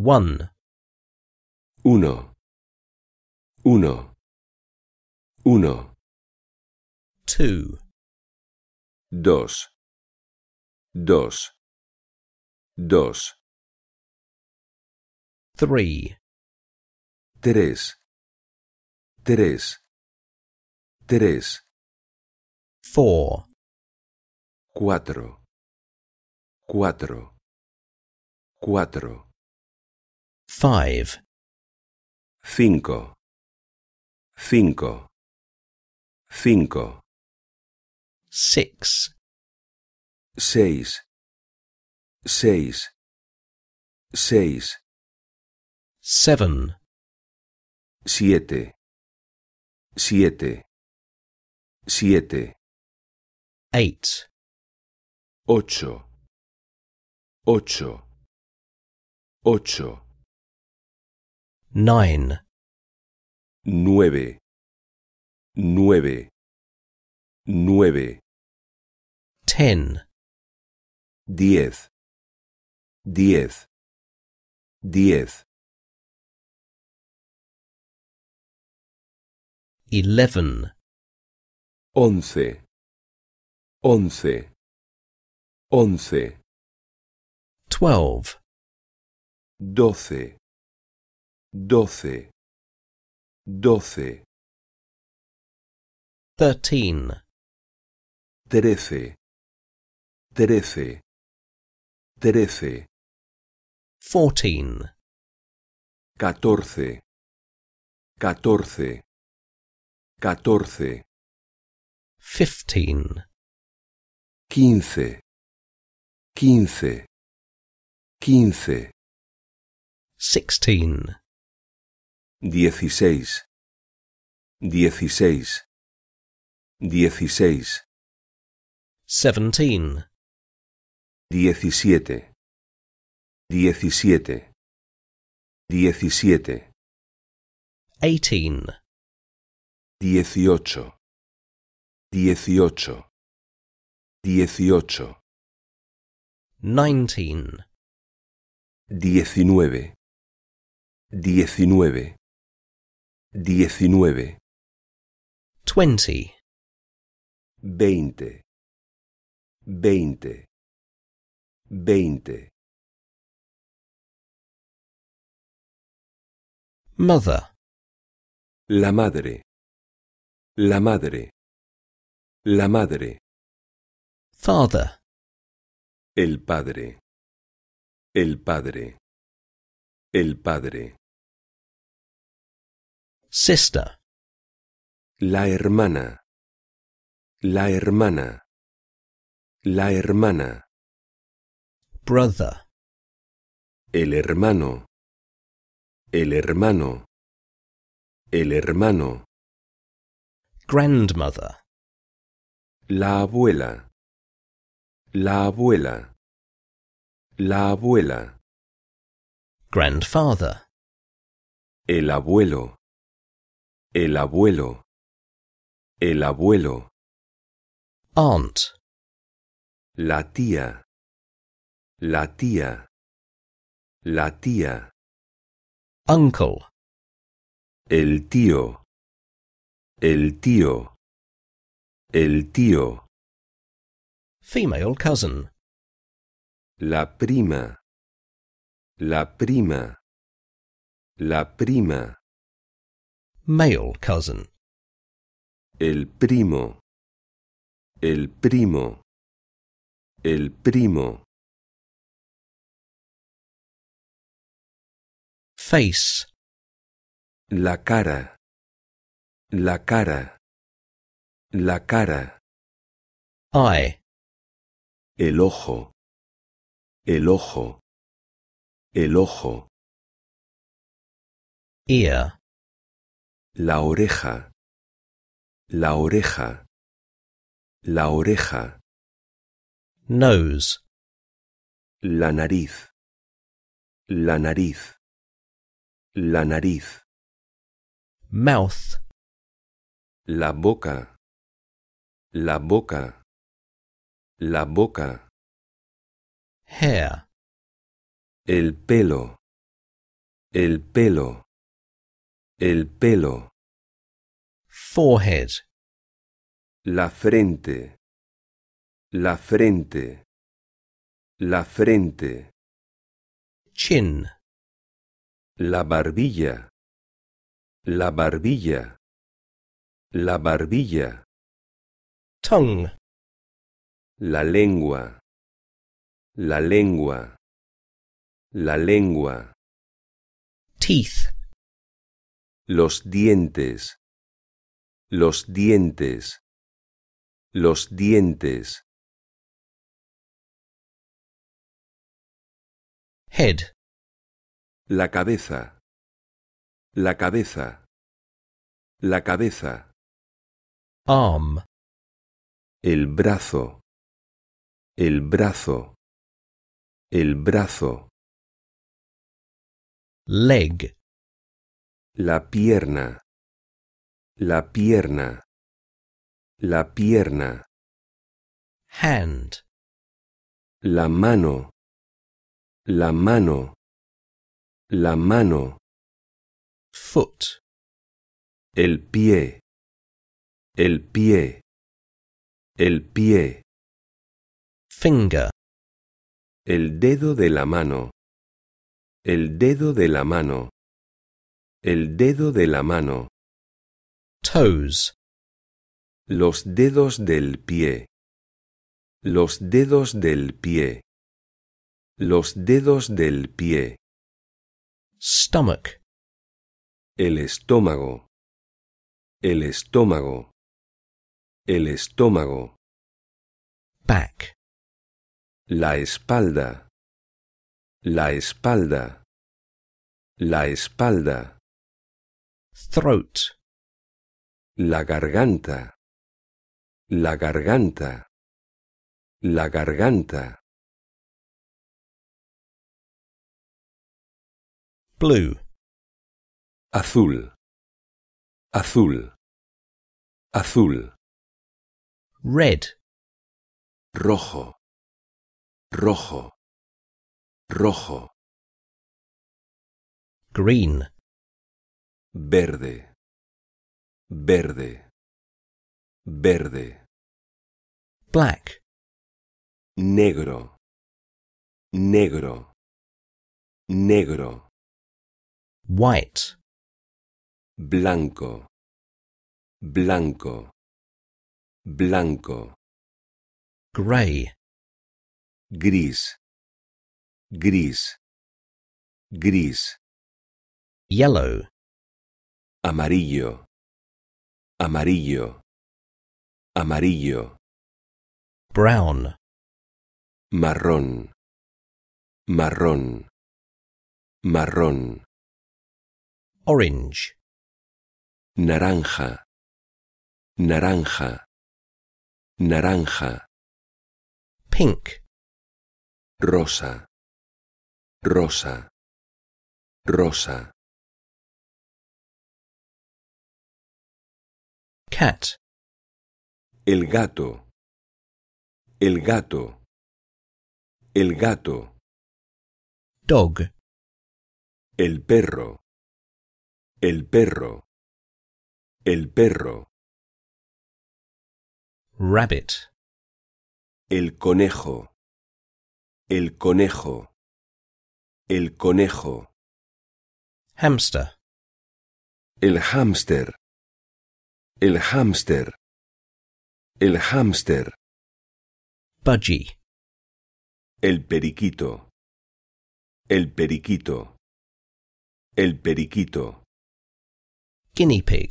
One. Uno. Uno. Uno. Two. Dos. Dos. Dos. Three. Tres. Tres. Tres. Four. Cuatro. Cuatro. Cuatro. Five. Cinco. Cinco. Cinco. Six. Seis. Seis. Seis. Seven. Siete. Siete. Siete. Eight. Ocho. Ocho. Ocho. Nine. Nueve. Nueve. Nueve. Ten. Diez. Diez. Diez. Eleven. Once. Once. Once. Twelve. Doce doce, doce. Thirteen. Trece, trece, trece. Fourteen. Catorce, catorce, catorce. Fifteen. Quince, quince, quince. Sixteen. dieciséis, dieciséis, dieciséis. Seventeen. Diecisiete, diecisiete, diecisiete. Eighteen. Dieciocho, dieciocho, dieciocho. Nineteen. Diecinueve, diecinueve Diecinueve. Twenty. Veinte. Veinte. Veinte. Mother. La madre. La madre. La madre. Father. El padre. El padre. El padre. Sister. La hermana. La hermana. La hermana. Brother. El hermano. El hermano. El hermano. Grandmother. La abuela. La abuela. La abuela. Grandfather. El abuelo. El abuelo. El abuelo. Aunt. La tía. La tía. La tía. Uncle. El tío. El tío. El tío. Female cousin. La prima. La prima. La prima. male cousin. El primo. El primo. El primo. Face. La cara. La cara. La cara. Eye. El ojo. El ojo. El ojo. Ear. la oreja, la oreja, la oreja. Nose. La nariz, la nariz, la nariz. Mouth. La boca, la boca, la boca. Hair. El pelo, el pelo, el pelo. Forehead. La frente. La frente. La frente. Chin. La barbilla. La barbilla. La barbilla. Tongue. La lengua. La lengua. La lengua. Teeth los dientes, los dientes, los dientes. Head. La cabeza, la cabeza, la cabeza. Arm. El brazo, el brazo, el brazo. Leg la pierna, la pierna, la pierna. Hand. La mano, la mano, la mano. Foot. El pie, el pie, el pie. Finger. El dedo de la mano. El dedo de la mano. El dedo de la mano. Toes. Los dedos del pie. Los dedos del pie. Los dedos del pie. Stomach. El estómago. El estómago. El estómago. Back. La espalda. La espalda. La espalda. throat. La garganta. La garganta. La garganta. Blue. Azul. Azul. Azul. Red. Rojo. Rojo. Rojo. Green verde, verde, verde. Black. Negro, negro, negro. White. Blanco, blanco, blanco. Grey. Gris, gris, gris. Yellow. amarillo, amarillo, amarillo. Brown. Marrón, marrón, marrón. Orange. Naranja, naranja, naranja. Pink. Rosa, rosa, rosa. cat. El gato. El gato. El gato. Dog. El perro. El perro. El perro. Rabbit. El conejo. El conejo. El conejo. Hamster. El hámster. El hámster. El hámster. budgie, El periquito. El periquito. El periquito. Guinea pig.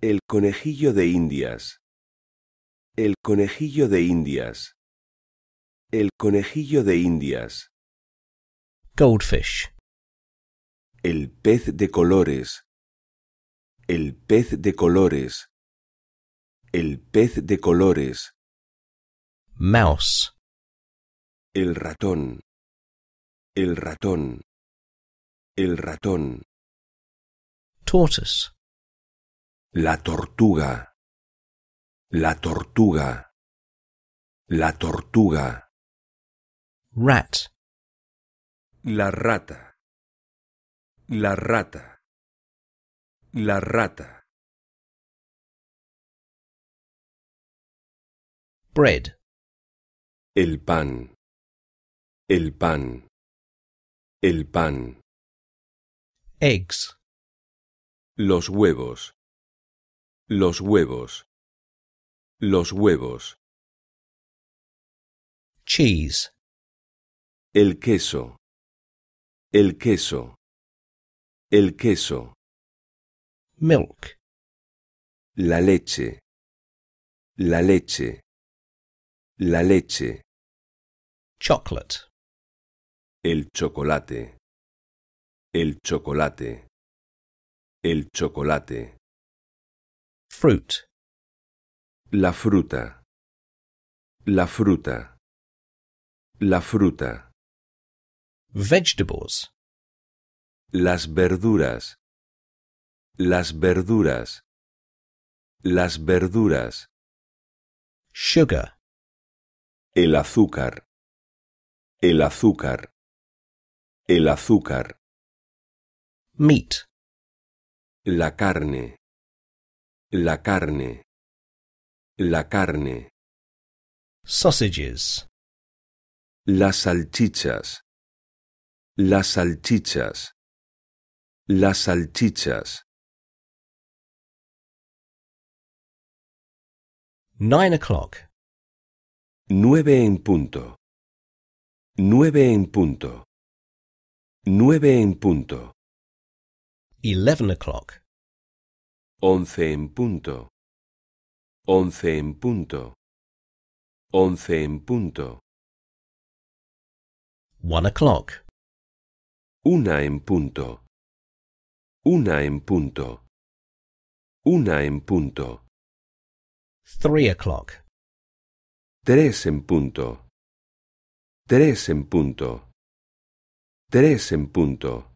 El conejillo de Indias. El conejillo de Indias. El conejillo de Indias. Goldfish. El pez de colores. El pez de colores. El pez de colores. Mouse. El ratón. El ratón. El ratón. Tortoise. La tortuga. La tortuga. La tortuga. Rat. La rata. La rata. La rata. Bread. El pan. El pan. El pan. Eggs. Los huevos. Los huevos. Los huevos. Cheese. El queso. El queso. El queso. milk. La leche. La leche. La leche. Chocolate. El chocolate. El chocolate. El chocolate. Fruit. La fruta. La fruta. La fruta. Vegetables. Las verduras. Las verduras. Las verduras. Sugar. El azúcar. El azúcar. El azúcar. Meat. La carne. La carne. La carne. Sausages. Las salchichas. Las salchichas. Las salchichas. Nine o'clock. Nueve en punto. Nueve en punto. Nueve en punto. Eleven o'clock. Once en punto. Once en punto. Once en punto. One o'clock. Una en punto. Una en punto. Una en punto. Three o'clock. Tres en punto. Tres en punto. Tres en punto.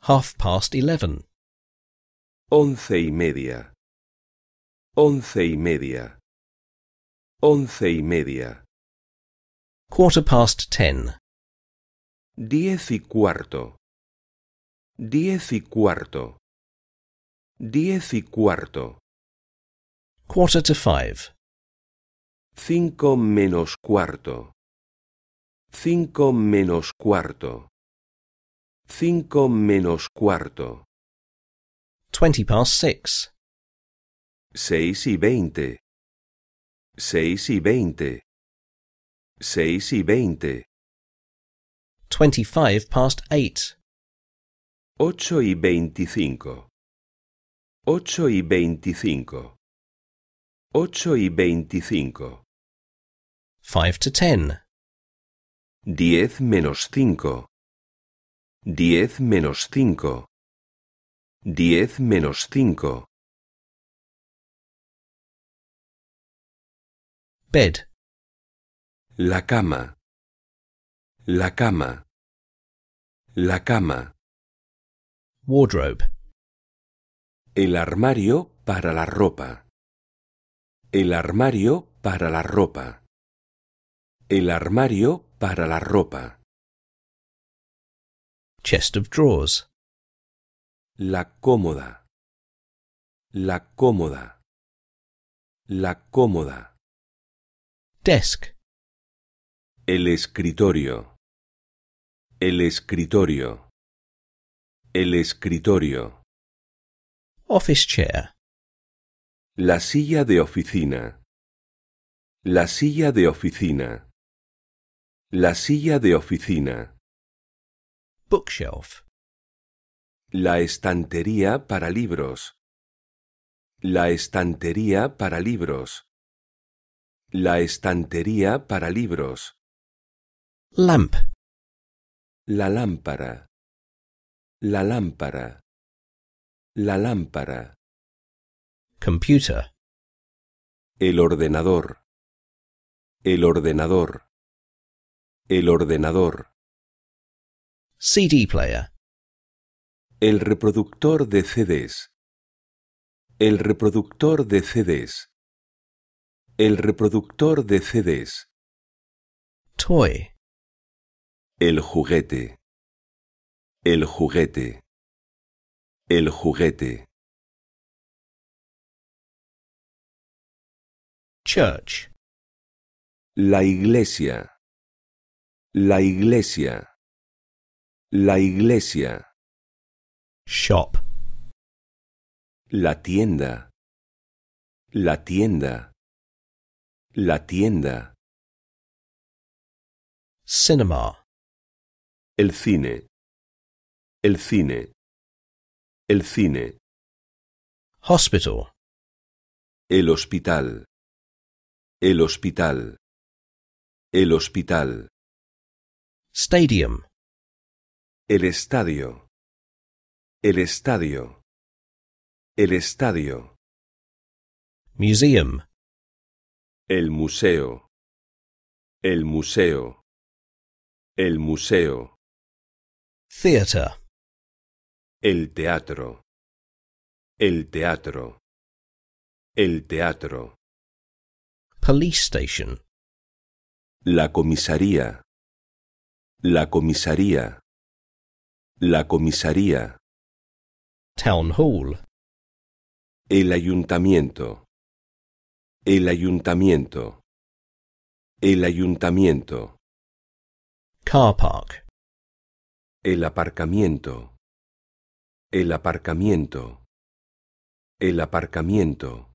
Half past eleven. Once y media. Once y media. Once y media. Quarter past ten. Diez y cuarto. Diez y cuarto. Diez y cuarto. Quarter to five. Cinco menos cuarto. Cinco menos cuarto. Cinco menos cuarto. Twenty past six. Seis y veinte. Seis y veinte. Seis y veinte. Twenty-five past eight. Ocho y veinticinco. Ocho y veinticinco. 8 y 25. 5 to 10. 10 menos 5. 10 menos 5. 10 menos 5. Bed. La cama. La cama. La cama. Wardrobe. El armario para la ropa. El armario para la ropa. El armario para la ropa. Chest of drawers. La cómoda. La cómoda. La cómoda. Desk. El escritorio. El escritorio. El escritorio. Office chair. La silla de oficina. La silla de oficina. La silla de oficina. Bookshelf. La estantería para libros. La estantería para libros. La estantería para libros. Lamp. La lámpara. La lámpara. La lámpara. Computer. El ordenador. El ordenador. El ordenador. CD player. El reproductor de CDs. El reproductor de CDs. El reproductor de CDs. Toy. El juguete. El juguete. El juguete. church. La iglesia. La iglesia. La iglesia. Shop. La tienda. La tienda. La tienda. Cinema. El cine. El cine. El cine. Hospital. El hospital. El hospital. El hospital. Stadium. El estadio. El estadio. El estadio. Museum. El museo. El museo. El museo. Theater. El teatro. El teatro. El teatro. Police station. La comisaría. La comisaría. La comisaría. Town hall. El ayuntamiento. El ayuntamiento. El ayuntamiento. Car park. El aparcamiento. El aparcamiento. El aparcamiento.